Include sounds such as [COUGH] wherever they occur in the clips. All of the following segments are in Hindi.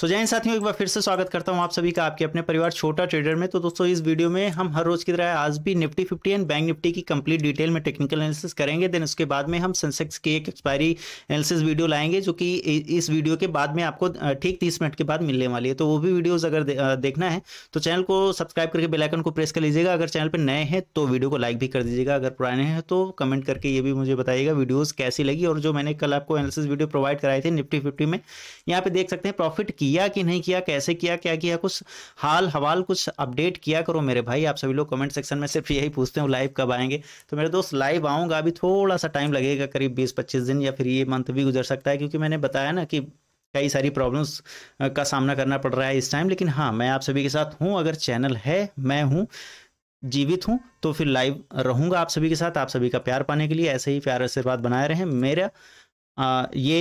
सो जैन साथियों एक बार फिर से स्वागत करता हूं आप सभी का आपके अपने परिवार छोटा ट्रेडर में तो दोस्तों इस वीडियो में हम हर रोज की तरह आज भी Nifty fifty and bank Nifty की कंप्लीट डिटेल में टेक्निकल एनालिसिस करेंगे देन उसके बाद में हम सेंसेक्स की एक एक्सपायरी एनालिसिस वीडियो लाएंगे जो कि इस वीडियो के बाद में आपको ठीक तीस मिनट के बाद मिलने वाली है तो वो भी वीडियोज अगर देखना है तो चैनल को सब्सक्राइब करके बेलाइकन को प्रेस कर लीजिएगा अगर चैनल पर नए हैं तो वीडियो को लाइक भी कर दीजिएगा अगर पुराने हैं तो कमेंट करके ये भी मुझे बताइएगा वीडियोज कैसी लगी और जो मैंने कल आपको एनालिसिस वीडियो प्रोवाइड कराई थी निफ्टी फिफ्टी में यहाँ पे देख सकते हैं प्रॉफिट की किया कि नहीं किया कैसे किया क्या किया कुछ हाल हवाल कुछ अपडेट किया करो मेरे भाई आप सभी लोग कमेंट सेक्शन में सिर्फ यही पूछते हो लाइव कब आएंगे तो मेरे दोस्त लाइव आऊँगा अभी थोड़ा सा टाइम लगेगा करीब बीस पच्चीस दिन या फिर ये मंथ भी गुजर सकता है क्योंकि मैंने बताया ना कि कई सारी प्रॉब्लम्स का सामना करना पड़ रहा है इस टाइम लेकिन हाँ मैं आप सभी के साथ हूँ अगर चैनल है मैं हूँ जीवित हूँ तो फिर लाइव रहूँगा आप सभी के साथ आप सभी का प्यार पाने के लिए ऐसे ही प्यार आशीर्वाद बनाए रहें मेरा आ, ये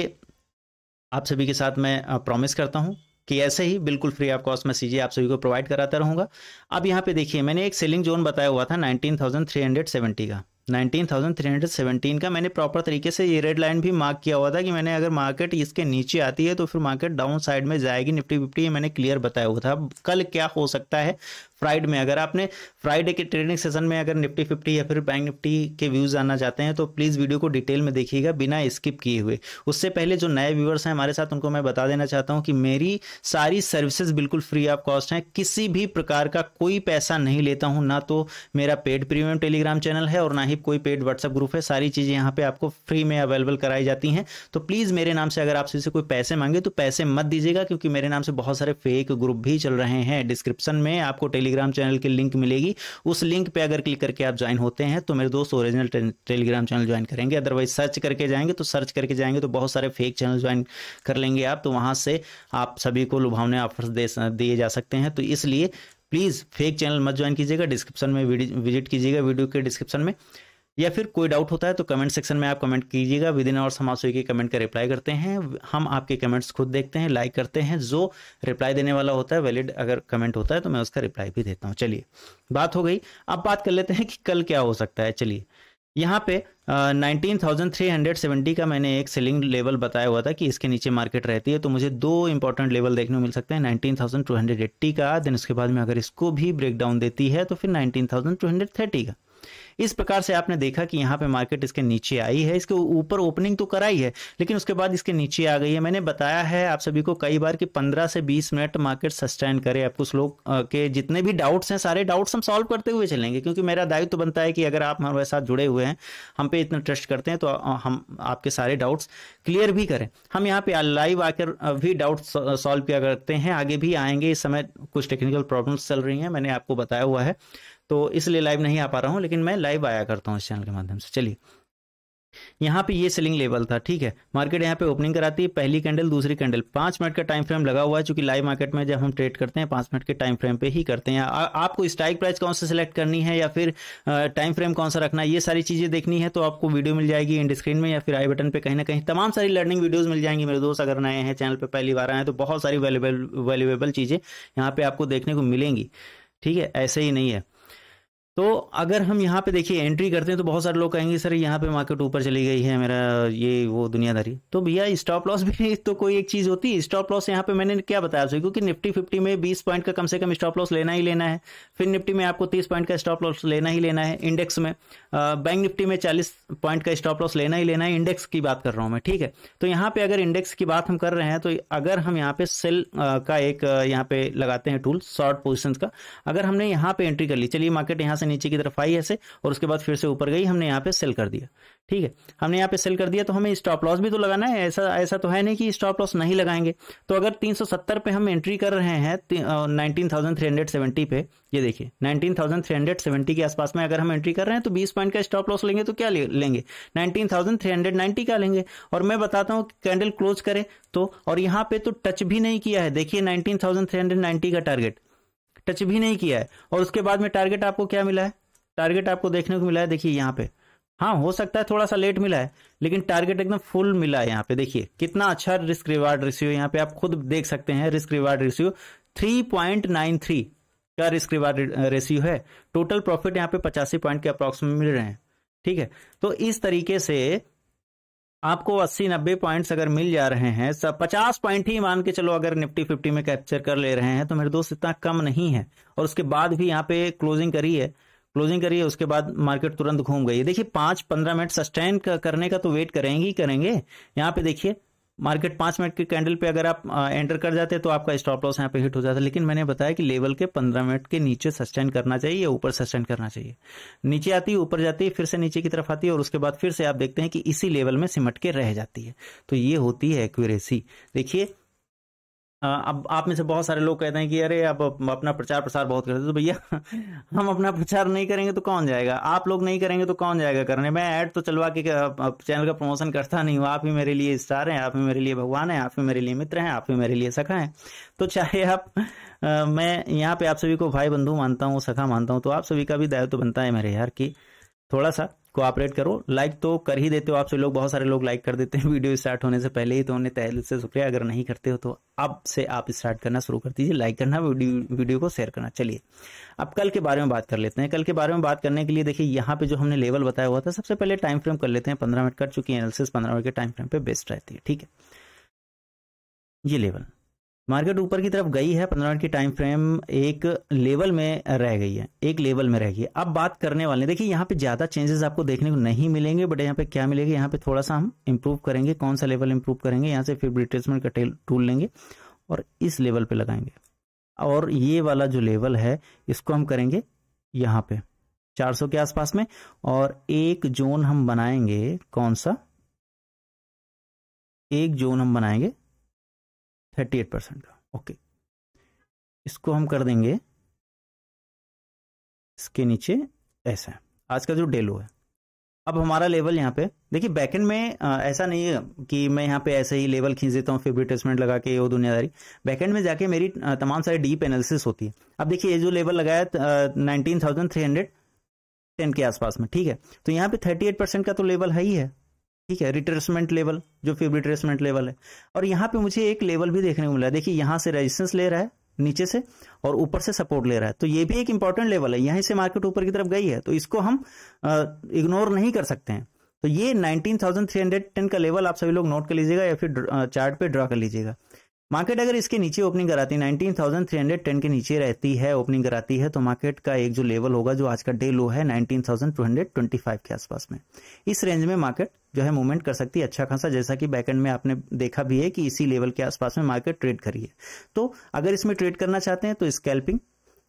आप सभी के साथ मैं प्रॉमिस करता हूँ कि ऐसे ही बिल्कुल फ्री ऑफ कॉस्ट मैं सीजे आप सभी को प्रोवाइड कराता रहूंगा अब यहाँ पे देखिए मैंने एक सेलिंग जोन बताया हुआ था 19,370 का 19,317 का मैंने प्रॉपर तरीके से ये रेड लाइन भी मार्क किया हुआ था कि मैंने अगर मार्केट इसके नीचे आती है तो फिर मार्केट डाउन साइड में जाएगी निफ्टी फिफ्टी ये मैंने क्लियर बताया हुआ था अब कल क्या हो सकता है फ्राइड में अगर आपने फ्राइडे के ट्रेडिंग सेशन में अगर निफ्टी फिफ्टी या फिर बैंक निफ्टी के व्यूज़ आना चाहते हैं तो प्लीज़ वीडियो को डिटेल में देखिएगा बिना स्किप किए हुए उससे पहले जो नए व्यूवर्स हैं हमारे साथ उनको मैं बता देना चाहता हूँ कि मेरी सारी सर्विसेज बिल्कुल फ्री ऑफ कॉस्ट हैं किसी भी प्रकार का कोई पैसा नहीं लेता हूँ ना तो मेरा पेड प्रीमियम टेलीग्राम चैनल है और ना ही कोई पेड व्हाट्सएप ग्रुप है सारी चीज़ें यहाँ पे आपको फ्री में अवेलेबल कराई जाती हैं तो प्लीज़ मेरे नाम से अगर आप से कोई पैसे मांगे तो पैसे मत दीजिएगा क्योंकि मेरे नाम से बहुत सारे फेक ग्रुप भी चल रहे हैं डिस्क्रिप्शन में आपको टेलीग्राम चैनल की लिंक मिलेगी उस लिंक पर अगर क्लिक करके आप ज्वाइन होते हैं तो मेरे दोस्त ओरिजिनल टेलीग्राम चैनल ज्वाइन करेंगे अदरवाइज सर्च करके जाएंगे तो सर्च करके जाएंगे तो बहुत सारे फेक चैनल ज्वाइन कर लेंगे आप तो वहाँ से आप सभी को लुभावने ऑफर्स दिए जा सकते हैं तो इसलिए प्लीज़ फेक चैनल मत ज्वाइन कीजिएगा डिस्क्रिप्शन में विजिट कीजिएगा वीडियो के डिस्क्रिप्शन में या फिर कोई डाउट होता है तो कमेंट सेक्शन में आप कमेंट कीजिएगा विद इन आवर्स हम कमेंट का रिप्लाई करते हैं हम आपके कमेंट्स खुद देखते हैं लाइक करते हैं जो रिप्लाई देने वाला होता है वैलिड अगर कमेंट होता है तो मैं उसका रिप्लाई भी देता हूँ चलिए बात हो गई अब बात कर लेते हैं कि कल क्या हो सकता है चलिए यहाँ पे nineteen thousand three hundred seventy का मैंने एक सेलिंग लेवल बताया हुआ था कि इसके नीचे मार्केट रहती है तो मुझे दो इंपॉर्टेंट लेवल देखने को मिल सकते हैं nineteen thousand two hundred eighty का देन उसके बाद में अगर इसको भी ब्रेक डाउन देती है तो फिर nineteen thousand two hundred thirty का इस प्रकार से आपने देखा कि यहाँ पे मार्केट इसके नीचे आई है इसके ऊपर ओपनिंग तो कराई है लेकिन उसके बाद इसके नीचे आ गई है मैंने बताया है आप सभी को कई बार कि 15 से 20 मिनट मार्केट सस्टेन करे आप कुछ लोग के जितने भी डाउट्स हैं सारे डाउट्स हम सॉल्व करते हुए चलेंगे क्योंकि मेरा दायित्व तो बनता है कि अगर आप हमारे साथ जुड़े हुए हैं हम पे इतना ट्रस्ट करते हैं तो हम आपके सारे डाउट्स क्लियर भी करें हम यहाँ पे लाइव आकर भी डाउट सॉल्व किया करते हैं आगे भी आएंगे इस समय कुछ टेक्निकल प्रॉब्लम्स चल रही हैं मैंने आपको बताया हुआ है तो इसलिए लाइव नहीं आ पा रहा हूँ लेकिन मैं लाइव आया करता हूँ इस चैनल के माध्यम से चलिए यहाँ पे ये सेलिंग लेवल था ठीक है मार्केट यहाँ पे ओपनिंग कराती है पहली कैंडल दूसरी कैंडल पांच मिनट का टाइम फ्रेम लगा हुआ है चूंकि लाइव मार्केट में जब हम ट्रेड करते हैं पांच मिनट के टाइम फ्रेम पे ही करते हैं आ, आपको स्ट्राइक प्राइस कौन सा सेलेक्ट करनी है या फिर टाइम फ्रेम कौन सा रखना है ये सारी चीजें देखनी है तो आपको वीडियो मिल जाएगी इंड स्क्रीन में या फिर आई बटन पर कहीं ना कहीं तमाम सारी लर्निंग वीडियोज मिल जाएंगी मेरे दोस्त अगर नए हैं चैनल पर पहली बार आए हैं तो बहुत सारी वैल्यूबल वैल्यूएबल चीजें यहाँ पे आपको देखने को मिलेंगी ठीक है ऐसे ही नहीं है तो अगर हम यहाँ पे देखिए एंट्री करते हैं तो बहुत सारे लोग कहेंगे सर यहाँ पे मार्केट ऊपर चली गई है मेरा ये वो दुनियादारी तो भैया स्टॉप लॉस भी [LAUGHS] तो कोई एक चीज़ होती है स्टॉप लॉस यहाँ पे मैंने क्या बताया आपसे क्योंकि निफ्टी फिफ्टी में बीस पॉइंट का कम से कम स्टॉप लॉस लेना ही लेना है फिर निफ्टी में आपको तीस पॉइंट का स्टॉप लॉस लेना ही लेना है इंडेक्स में बैंक निफ्टी में 40 पॉइंट का स्टॉप लॉस लेना ही लेना है इंडेक्स की बात कर रहा हूं मैं ठीक है तो यहाँ पे अगर इंडेक्स की बात हम कर रहे हैं तो अगर हम यहाँ पे सेल का एक यहाँ पे लगाते हैं टूल शॉर्ट पोजिशन का अगर हमने यहाँ पे एंट्री कर ली चलिए मार्केट यहाँ से नीचे की तरफ आई ऐसे और उसके बाद फिर से ऊपर गई हमने यहाँ पे सेल कर दिया ठीक है हमने यहाँ पे सेल कर दिया तो हमें स्टॉप लॉस भी तो लगाना है ऐसा ऐसा तो है नहीं कि स्टॉप लॉस नहीं लगाएंगे तो अगर 370 पे हम एंट्री कर रहे हैं 19,370 पे ये देखिए 19,370 के आसपास में अगर हम एंट्री कर रहे हैं तो 20 पॉइंट का स्टॉप लॉस लेंगे तो क्या ले, लेंगे 19,390 का लेंगे और मैं बताता हूं कैंडल क्लोज करें तो और यहां पे तो टच भी नहीं किया है देखिए 19,390 का टारगेट टच भी नहीं किया है और उसके बाद में टारगेट आपको क्या मिला है टारगेट आपको देखने को मिला है देखिए यहाँ पे हाँ हो सकता है थोड़ा सा लेट मिला है लेकिन टारगेट एकदम फुल मिला है यहाँ पे देखिए कितना अच्छा रिस्क रिवार्ड रेशियो यहाँ पे आप खुद देख सकते हैं रिस्क रिवार्ड नाइन 3.93 क्या रिस्क रिवार्ड रेशियो है टोटल प्रॉफिट यहाँ पे पचासी पॉइंट के अप्रोक्सीमेट मिल रहे हैं ठीक है तो इस तरीके से आपको 80 90 पॉइंट्स अगर मिल जा रहे हैं सब 50 पॉइंट ही मान के चलो अगर निफ्टी 50 में कैप्चर कर ले रहे हैं तो मेरे दोस्त इतना कम नहीं है और उसके बाद भी यहाँ पे क्लोजिंग करी है क्लोजिंग करी है उसके बाद मार्केट तुरंत घूम गई देखिए पांच पंद्रह मिनट सस्टेन करने का तो वेट करेंगे ही करेंगे यहाँ पे देखिए मार्केट पांच मिनट के कैंडल पे अगर आप एंटर कर जाते तो आपका स्टॉप लॉस यहाँ पे हिट हो जाता लेकिन मैंने बताया कि लेवल के पंद्रह मिनट के नीचे सस्टेन करना चाहिए या ऊपर सस्टेन करना चाहिए नीचे आती है ऊपर जाती है फिर से नीचे की तरफ आती है और उसके बाद फिर से आप देखते हैं कि इसी लेवल में सिमट के रह जाती है तो ये होती है एक्यूरेसी देखिए अब आप में से बहुत सारे लोग कहते हैं कि अरे अब अपना प्रचार प्रसार बहुत करते तो भैया [LAUGHS] हम अपना प्रचार नहीं करेंगे तो कौन जाएगा आप लोग नहीं करेंगे तो कौन जाएगा करने मैं ऐड तो चलवा के चैनल का प्रमोशन करता नहीं हूँ आप ही मेरे लिए स्टार हैं आप ही मेरे लिए भगवान हैं आप ही मेरे लिए मित्र हैं आप ही मेरे लिए सखा हैं तो चाहे आप मैं यहाँ पे आप सभी को भाई बंधु मानता हूँ सखा मानता हूँ तो आप सभी का भी दायित्व बनता है मेरे यार की थोड़ा सा कोऑपरेट करो लाइक तो कर ही देते हो आपसे लोग बहुत सारे लोग लाइक कर देते हैं वीडियो [LAUGHS] स्टार्ट होने से पहले ही तो उन्हें तहल से शुक्रिया अगर नहीं करते हो तो अब से आप स्टार्ट करना शुरू कर दीजिए लाइक करना वीडियो, वीडियो को शेयर करना चलिए अब कल के बारे में बात कर लेते हैं कल के बारे में बात करने के लिए देखिए यहाँ पे जो हमने लेवल बताया हुआ था सबसे पहले टाइम फ्रेम कर लेते हैं पंद्रह मिनट का चूंकि एनालिसिस पंद्रह मिनट के टाइम फ्रेम पे बेस्ट रहती है ठीक है ये लेवल मार्केट ऊपर की तरफ गई है पंद्रह मिनट की टाइम फ्रेम एक लेवल में रह गई है एक लेवल में रह गई है अब बात करने वाले देखिए यहाँ पे ज्यादा चेंजेस आपको देखने को नहीं मिलेंगे बट यहाँ पे क्या मिलेगा यहाँ पे थोड़ा सा हम इम्प्रूव करेंगे कौन सा लेवल इंप्रूव करेंगे यहाँ से फिर रिट्रेसमेंट का टूल लेंगे और इस लेवल पे लगाएंगे और ये वाला जो लेवल है इसको हम करेंगे यहाँ पे चार के आसपास में और एक जोन हम बनाएंगे कौन सा एक जोन हम बनाएंगे थर्टी एट परसेंट का ओके इसको हम कर देंगे इसके नीचे ऐसा आज का जो डेलो है अब हमारा लेवल यहाँ पे देखिए बैकेंड में आ, ऐसा नहीं है कि मैं यहाँ पे ऐसे ही लेवल खींच देता हूँ फिर टेस्टमेंट लगा के वो दुनियादारी बैकेंड में जाके मेरी तमाम सारी डीप एनालिसिस होती है अब देखिए ये जो लेवल लगाया nineteen thousand three hundred ten के आसपास में ठीक है तो यहाँ पे थर्टी एट परसेंट का तो लेवल है ही है ठीक है रिट्रेसमेंट लेवल जो फिर रिट्रेसमेंट लेवल है और यहाँ पे मुझे एक लेवल भी देखने को मिला देखिए यहाँ से रेजिस्टेंस ले रहा है नीचे से और ऊपर से सपोर्ट ले रहा है तो ये भी एक इंपॉर्टेंट लेवल है यहीं से मार्केट ऊपर की तरफ गई है तो इसको हम इग्नोर नहीं कर सकते हैं तो ये 19,310 का लेवल आप सभी लोग नोट कर लीजिएगा या फिर चार्ट पे ड्रा कर लीजिएगा मार्केट अगर इसके नीचे ओपनिंग कराती है 19,310 के नीचे रहती है ओपनिंग कराती है तो मार्केट का एक जो लेवल होगा जो आज का डे लो है 19,225 के आसपास में इस रेंज में मार्केट जो है मूवमेंट कर सकती है अच्छा खासा जैसा कि बैकेंड में आपने देखा भी है कि इसी लेवल के आसपास में मार्केट ट्रेड करी है तो अगर इसमें ट्रेड करना चाहते हैं तो स्कैल्पिंग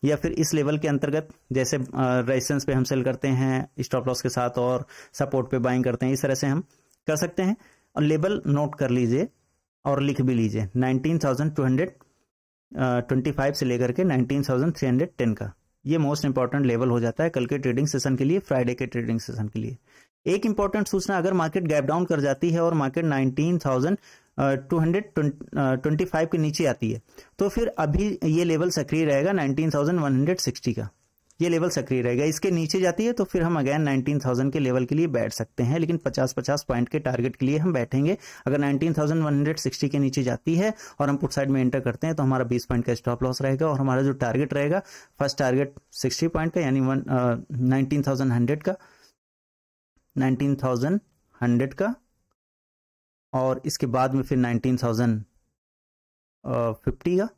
या फिर इस लेवल के अंतर्गत जैसे रेजिस्टेंस पे हम सेल करते हैं स्टॉप लॉस के साथ और सपोर्ट पे बाइंग करते हैं इस तरह से हम कर सकते हैं और लेबल नोट कर लीजिए और लिख भी लीजिए nineteen thousand two hundred twenty five से लेकर के nineteen thousand three hundred ten का ये मोस्ट इंपॉर्टेंट लेवल हो जाता है कल के ट्रेडिंग सेशन के लिए फ्राइडे के ट्रेडिंग सेशन के लिए एक इंपॉर्टेंट सूचना अगर मार्केट गैप डाउन कर जाती है और market nineteen thousand two hundred twenty five के नीचे आती है तो फिर अभी ये लेवल सक्रिय रहेगा nineteen thousand one hundred sixty का ये लेवल सक्रिय रहेगा इसके नीचे जाती है तो फिर हम अगेन 19,000 के लेवल के लिए बैठ सकते हैं लेकिन 50-50 पॉइंट के टारगेट के लिए हम बैठेंगे अगर 19,160 के नीचे जाती है और हम पुट साइड में एंटर करते हैं तो हमारा बीस पॉइंट का स्टॉप लॉस रहेगा और हमारा जो टारगेट रहेगा फर्स्ट टारगेट सिक्सटी पॉइंट का यानी थाउजेंड नाइनटीन का नाइनटीन थाउजेंड हंड्रेड का और इसके बाद में फिर नाइनटीन थाउजेंड फिफ्टी का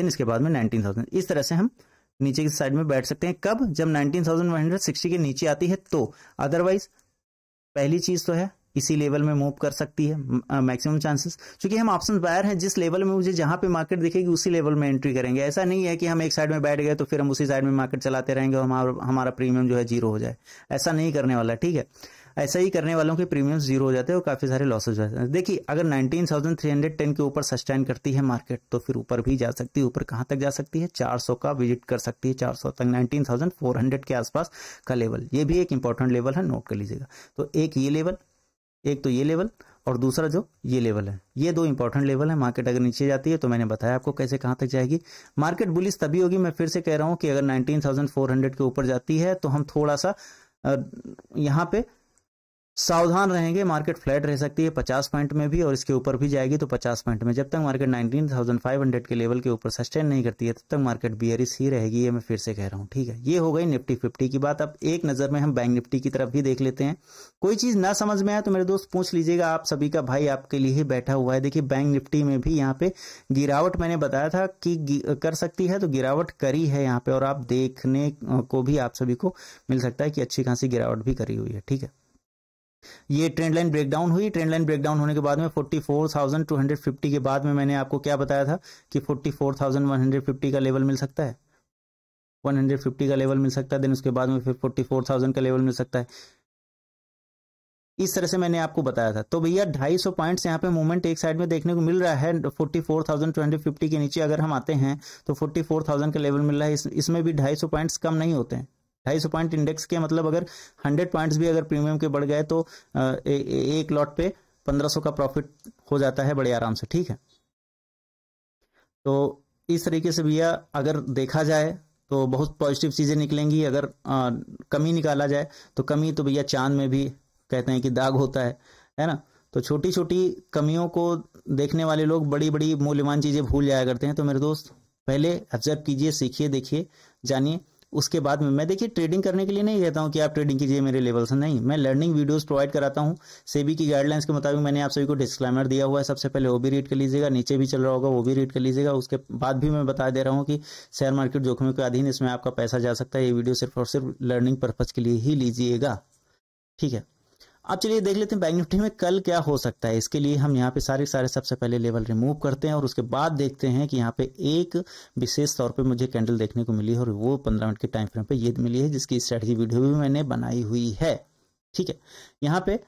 देन इसके बाद में नाइनटीन थाउजेंड इस तरह से हम नीचे की साइड में बैठ सकते हैं कब जब 19,160 के नीचे आती है तो अदरवाइज पहली चीज तो है इसी लेवल में मूव कर सकती है मैक्सिमम चांसेस क्योंकि हम ऑप्शन बायर हैं जिस लेवल में मुझे जहां पे मार्केट दिखेगी उसी लेवल में एंट्री करेंगे ऐसा नहीं है कि हम एक साइड में बैठ गए तो फिर हम उसी साइड में मार्केट चलाते रहेंगे और हमारा हमारा प्रीमियम जो है जीरो हो जाए ऐसा नहीं करने वाला ठीक है ऐसा ही करने वालों के प्रीमियम जीरो हो जाते हैं और काफ़ी सारे लॉसेज हो जाते हैं देखिए अगर 19,310 के ऊपर सस्टेन करती है मार्केट तो फिर ऊपर भी जा सकती है ऊपर कहाँ तक जा सकती है 400 का विजिट कर सकती है 400 तक 19,400 के आसपास का लेवल ये भी एक इंपॉर्टेंट लेवल है नोट कर लीजिएगा तो एक ये लेवल एक तो ये लेवल और दूसरा जो ये लेवल है ये दो इंपॉर्टेंट लेवल है मार्केट अगर नीचे जाती है तो मैंने बताया आपको कैसे कहां तक जाएगी मार्केट बुलिस तभी होगी मैं फिर से कह रहा हूं कि अगर 19,400 के ऊपर जाती है तो हम थोड़ा सा यहाँ पे सावधान रहेंगे मार्केट फ्लैट रह सकती है 50 पॉइंट में भी और इसके ऊपर भी जाएगी तो 50 पॉइंट में जब तक मार्केट 19,500 के लेवल के ऊपर सस्टेन नहीं करती है तब तक मार्केट बियरिस ही रहेगी ये मैं फिर से कह रहा हूँ ठीक है ये हो गई निफ्टी फिफ्टी की बात अब एक नज़र में हम बैंक निफ्टी की तरफ भी देख लेते हैं कोई चीज़ ना समझ में आए तो मेरे दोस्त पूछ लीजिएगा आप सभी का भाई आपके लिए ही बैठा हुआ है देखिए बैंक निफ्टी में भी यहाँ पे गिरावट मैंने बताया था कि कर सकती है तो गिरावट करी है यहाँ पे और आप देखने को भी आप सभी को मिल सकता है कि अच्छी खासी गिरावट भी करी हुई है ठीक है ये ट्रेंड लाइन ब्रेकडाउन हुई ट्रेंड लाइन ब्रेकडाउन होने के बाद में 44,250 के बाद में मैंने आपको क्या बताया था कि 44,150 का लेवल मिल सकता है 150 का लेवल मिल सकता है देन उसके बाद में फिर 44,000 का लेवल मिल सकता है इस तरह से मैंने आपको बताया था तो भैया 250 पॉइंट यहाँ पे मूवमेंट एक साइड में देखने को मिल रहा है 44,250 के नीचे अगर हम आते हैं तो 44,000 का लेवल मिल रहा है इसमें भी 250 पॉइंट कम नहीं होते हैं ढाई सौ पॉइंट इंडेक्स के मतलब अगर हंड्रेड पॉइंट्स भी अगर प्रीमियम के बढ़ गए तो ए, एक लॉट पे पंद्रह सौ का प्रॉफिट हो जाता है बड़े आराम से ठीक है तो इस तरीके से भैया अगर देखा जाए तो बहुत पॉजिटिव चीज़ें निकलेंगी अगर आ, कमी निकाला जाए तो कमी तो भैया चांद में भी कहते हैं कि दाग होता है है ना तो छोटी छोटी कमियों को देखने वाले लोग बड़ी बड़ी मूल्यवान चीज़ें भूल जाया करते हैं तो मेरे दोस्त पहले ऑब्जर्व कीजिए सीखिए देखिए जानिए उसके बाद में मैं देखिए ट्रेडिंग करने के लिए नहीं कहता हूँ कि आप ट्रेडिंग कीजिए मेरे लेवल से नहीं मैं लर्निंग वीडियोस प्रोवाइड कराता हूँ सेबी की गाइडलाइंस के मुताबिक मैंने आप सभी को डिस्क्लेमर दिया हुआ है सबसे पहले वो भी रीड कर लीजिएगा नीचे भी चल रहा होगा वो भी रीड कर लीजिएगा उसके बाद भी मैं बता दे रहा हूँ कि शेयर मार्केट जोखिम के अधीन इसमें आपका पैसा जा सकता है ये वीडियो सिर्फ और सिर्फ लर्निंग पर्पज के लिए ही लीजिएगा ठीक है अब चलिए देख लेते हैं बैंक निफ्टी में कल क्या हो सकता है इसके लिए हम यहाँ पे सारे सारे सबसे पहले लेवल रिमूव करते हैं और उसके बाद देखते हैं कि यहाँ पे एक विशेष तौर पे मुझे कैंडल देखने को मिली है और वो पंद्रह मिनट के टाइम फ्रेम पे ये मिली है जिसकी स्ट्रेटजी वीडियो भी मैंने बनाई हुई है ठीक है यहाँ पे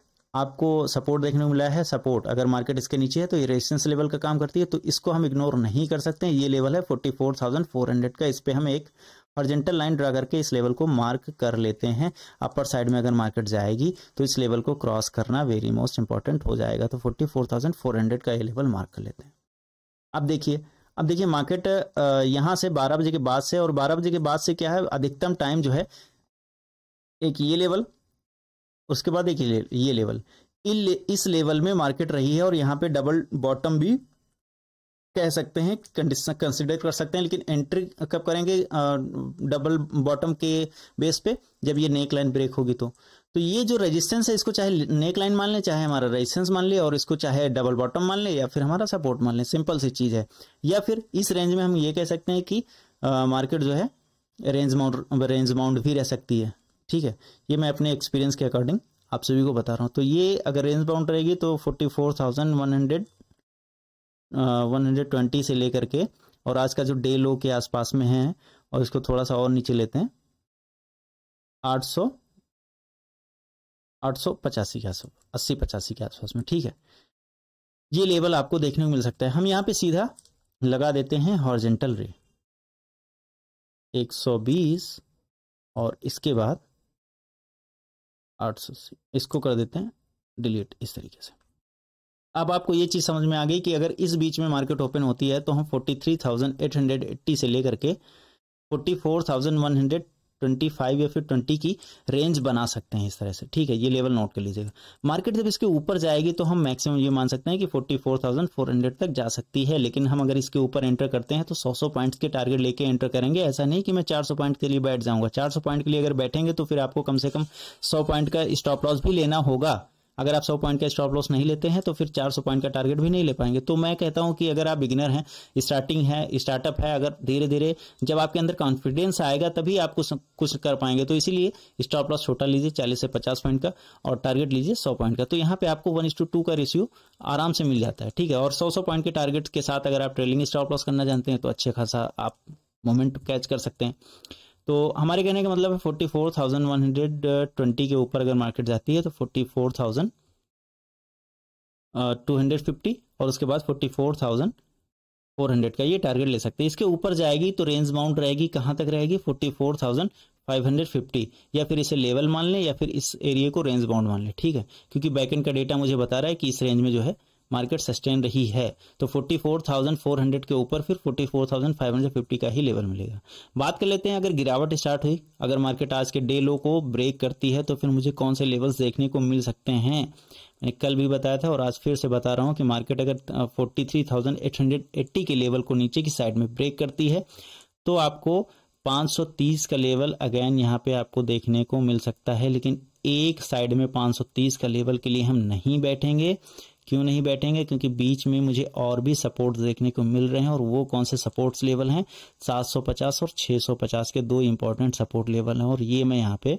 आपको सपोर्ट देखने को मिला है सपोर्ट अगर मार्केट इसके नीचे है तो ये रेजिस्टेंस लेवल का काम करती है तो इसको हम इग्नोर नहीं कर सकते ये लेवल है फोर्टी का इस पर हम एक हॉर्जेंटल लाइन ड्रा करके इस लेवल को मार्क कर लेते हैं अपर साइड में अगर मार्केट जाएगी तो इस लेवल को क्रॉस करना वेरी मोस्ट इंपॉर्टेंट हो जाएगा तो 44,400 का ये लेवल मार्क कर लेते हैं अब देखिए अब देखिए मार्केट यहाँ से 12 बजे के बाद से और 12 बजे के बाद से क्या है अधिकतम टाइम जो है एक ये लेवल उसके बाद एक ये लेवल इस लेवल में मार्केट रही है और यहाँ पे डबल बॉटम भी कह सकते हैं कंडीशन कंसिडर कर सकते हैं लेकिन एंट्री कब करेंगे डबल बॉटम के बेस पे जब ये नेक लाइन ब्रेक होगी तो तो ये जो रेजिस्टेंस है इसको चाहे नेक लाइन मान लें चाहे हमारा रेजिस्टेंस मान लें और इसको चाहे डबल बॉटम मान लें या फिर हमारा सपोर्ट मान लें सिंपल सी चीज़ है या फिर इस रेंज में हम ये कह सकते हैं कि मार्केट जो है रेंज माउंट रेंज माउंट भी रह सकती है ठीक है ये मैं अपने एक्सपीरियंस के अकॉर्डिंग आप सभी को बता रहा हूँ तो ये अगर रेंज बाउंड रहेगी तो forty four thousand one hundred 120 से लेकर के और आज का जो डे लो के आसपास में है और इसको थोड़ा सा और नीचे लेते हैं आठ सौ आठ सौ पचासी के आसपास अस्सी पचासी के आसपास में ठीक है ये लेवल आपको देखने को मिल सकता है हम यहाँ पे सीधा लगा देते हैं हॉर्जेंटल रे 120 और इसके बाद 880 इसको कर देते हैं डिलीट इस तरीके से अब आपको ये चीज़ समझ में आ गई कि अगर इस बीच में मार्केट ओपन होती है तो हम 43,880 से लेकर के 44,125 या फिर 20 की रेंज बना सकते हैं इस तरह से ठीक है ये लेवल नोट कर लीजिएगा मार्केट जब इसके ऊपर जाएगी तो हम मैक्सिमम ये मान सकते हैं कि 44,400 तक जा सकती है लेकिन हम अगर इसके ऊपर एंटर करते हैं तो 100 सौ पॉइंट्स के टारगेट लेके एंटर करेंगे ऐसा नहीं कि मैं सौ पॉइंट के लिए बैठ जाऊंगा सौ पॉइंट के लिए अगर बैठेंगे तो फिर आपको कम से कम सौ पॉइंट का स्टॉप लॉस भी लेना होगा अगर आप सौ पॉइंट का स्टॉप लॉस नहीं लेते हैं तो फिर चार सौ पॉइंट का टारगेट भी नहीं ले पाएंगे तो मैं कहता हूं कि अगर आप बिगिनर हैं स्टार्टिंग है स्टार्टअप है अगर धीरे धीरे जब आपके अंदर कॉन्फिडेंस आएगा तभी आप कुछ कुछ कर पाएंगे तो इसीलिए स्टॉप लॉस छोटा लीजिए चालीस से पचास पॉइंट का और टारगेट लीजिए सौ पॉइंट का तो यहाँ पे आपको वन का रेशियो आराम से मिल जाता है ठीक है और सौ सौ पॉइंट के टारगेट के साथ अगर आप ट्रेलिंग स्टॉप लॉस करना जानते हैं तो अच्छे खासा आप मोमेंट कैच कर सकते हैं तो हमारे कहने का मतलब है forty four thousand one hundred twenty के ऊपर अगर मार्केट जाती है तो forty four thousand two hundred fifty और उसके बाद forty four thousand four hundred का ये टारगेट ले सकते हैं इसके ऊपर जाएगी तो रेंज बाउंड रहेगी कहाँ तक रहेगी forty four thousand five hundred fifty या फिर इसे लेवल मान लें या फिर इस एरिया को रेंज बाउंड मान लें ठीक है क्योंकि बैकेंड का डेटा मुझे बता रहा है कि इस रेंज में जो है मार्केट सस्टेन रही है तो 44,400 के ऊपर फिर 44,550 का ही लेवल मिलेगा बात कर लेते हैं अगर गिरावट स्टार्ट हुई अगर मार्केट आज के डे लो को ब्रेक करती है तो फिर मुझे कौन से लेवल्स देखने को मिल सकते हैं मैंने कल भी बताया था और आज फिर से बता रहा हूँ कि मार्केट अगर 43,880 के लेवल को नीचे की साइड में ब्रेक करती है तो आपको 530 का लेवल अगेन यहाँ पे आपको देखने को मिल सकता है लेकिन एक साइड में 530 का लेवल के लिए हम नहीं बैठेंगे क्यों नहीं बैठेंगे क्योंकि बीच में मुझे और भी सपोर्ट्स देखने को मिल रहे हैं और वो कौन से सपोर्ट्स लेवल हैं 750 और 650 के दो इंपॉर्टेंट सपोर्ट लेवल हैं और ये मैं यहाँ पे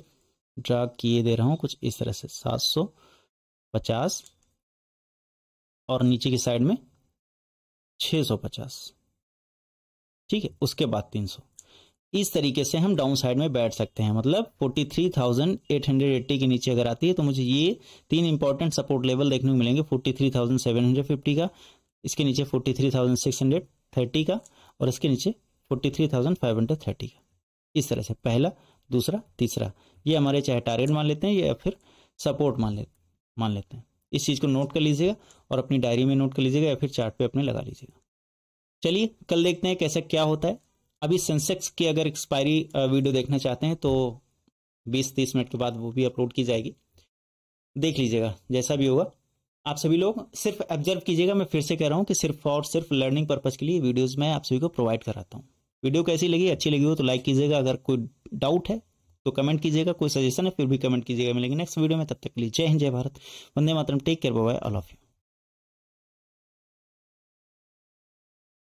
ड्रा किए दे रहा हूँ कुछ इस तरह से 750 और नीचे की साइड में 650 ठीक है उसके बाद 300 इस तरीके से हम डाउन साइड में बैठ सकते हैं मतलब 43,880 के नीचे अगर आती है तो मुझे ये तीन इंपॉर्टेंट सपोर्ट लेवल देखने को मिलेंगे 43,750 का इसके नीचे 43,630 का और इसके नीचे 43,530 का इस तरह से पहला दूसरा तीसरा ये हमारे चाहे टारगेट मान लेते हैं या फिर सपोर्ट मान ले मान लेते हैं इस चीज़ को नोट कर लीजिएगा और अपनी डायरी में नोट कर लीजिएगा या फिर चार्ट पे अपने लगा लीजिएगा चलिए कल देखते हैं कैसा क्या होता है अभी सेंसेक्स की अगर एक्सपायरी वीडियो देखना चाहते हैं तो 20-30 मिनट के बाद वो भी अपलोड की जाएगी देख लीजिएगा जैसा भी होगा आप सभी लोग सिर्फ ऑब्जर्व कीजिएगा मैं फिर से कह रहा हूँ कि सिर्फ और सिर्फ लर्निंग पर्पज़ के लिए वीडियोज़ मैं आप सभी को प्रोवाइड कराता हूँ वीडियो कैसी लगी अच्छी लगी हो तो लाइक कीजिएगा अगर कोई डाउट है तो कमेंट कीजिएगा कोई सजेशन है फिर भी कमेंट कीजिएगा मिलेंगे नेक्स्ट वीडियो में तब तक के लिए जय हिंद जय भारत वंदे मातरम take care bye all of you